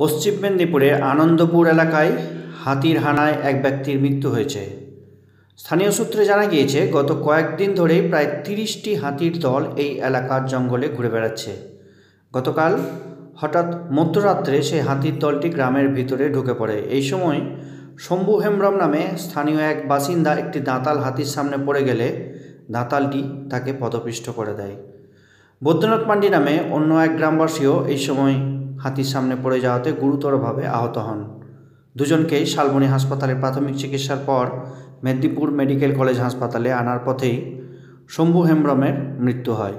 পশ্চিম মেদিনীপুরের আনন্দপুর এলাকায় হাতির হানায় এক ব্যক্তির মৃত্যু হয়েছে স্থানীয় সূত্রে জানা গিয়েছে গত কয়েকদিন ধরেই প্রায় তিরিশটি হাতির দল এই এলাকার জঙ্গলে ঘুরে বেড়াচ্ছে গতকাল হঠাৎ মধ্যরাত্রে সেই হাতির দলটি গ্রামের ভিতরে ঢুকে পড়ে এই সময় শম্ভু হেমব্রম নামে স্থানীয় এক বাসিন্দা একটি দাঁতাল হাতির সামনে পড়ে গেলে দাঁতালটি তাকে পদপিষ্ট করে দেয় বৈদ্যনাথ পাণ্ডি নামে অন্য এক গ্রামবাসীও এই সময় হাতির সামনে পড়ে যাওয়াতে গুরুতরভাবে আহত হন দুজনকেই শালবনী হাসপাতালে প্রাথমিক চিকিৎসার পর মেদিনীপুর মেডিকেল কলেজ হাসপাতালে আনার পথেই শম্ভু হেমব্রমের মৃত্যু হয়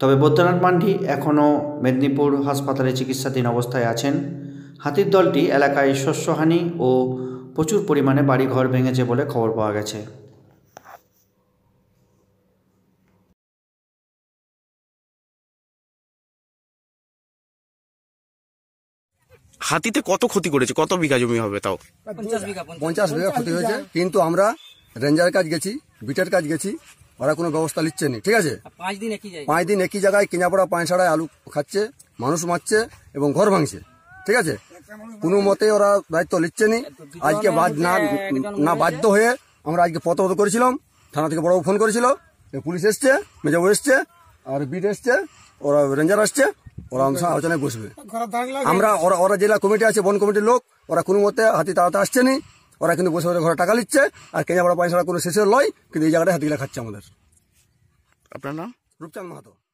তবে বৈদ্যনাথ মান্ডি এখনও মেদিনীপুর হাসপাতালে চিকিৎসাধীন অবস্থায় আছেন হাতির দলটি এলাকায় শস্যহানি ও প্রচুর পরিমাণে বাড়িঘর ভেঙেছে বলে খবর পাওয়া গেছে হাতিতে কত ক্ষতি করেছে কত বিঘা জমি হবে তাও পঞ্চাশ বিঘা ক্ষতি হয়েছে কিন্তু আমরা রেঞ্জার কাজ গেছি বিটের কাজ গেছি ওরা কোনো ব্যবস্থা নিচ্ছে না ঠিক আছে পাঁচ দিন একই জায়গায় কিনাপড়া পাঁচ ছাড়ায় আলু খাচ্ছে মানুষ মারছে এবং ঘর ভাঙছে ঠিক আছে কোনো মতে ওরা দায়িত্ব নিচ্ছে নি আজকে না না বাধ্য হয়ে আমরা আজকে পথরোধ করেছিলাম থানা থেকে বড় ফোন করেছিল পুলিশ এসছে মেজাবু এসছে আর বিট এসছে ওরা রেঞ্জার আসছে ওরা আলোচনায় বসবে আমরা ওরা ওরা জেলা কমিটি আছে বন কমিটির লোক ওরা কোনো মতে হাতি তাড়াতে আসছেনি ওরা কিন্তু বসে বসে ঘরে টাকা নিচ্ছে আর কেনা বড় পয়সা কোনো শেষে লয় কিন্তু এই জায়গাটায় হাতিগুলা খাচ্ছে আমাদের আপনার নাম রূপচাঁদ মাহাতো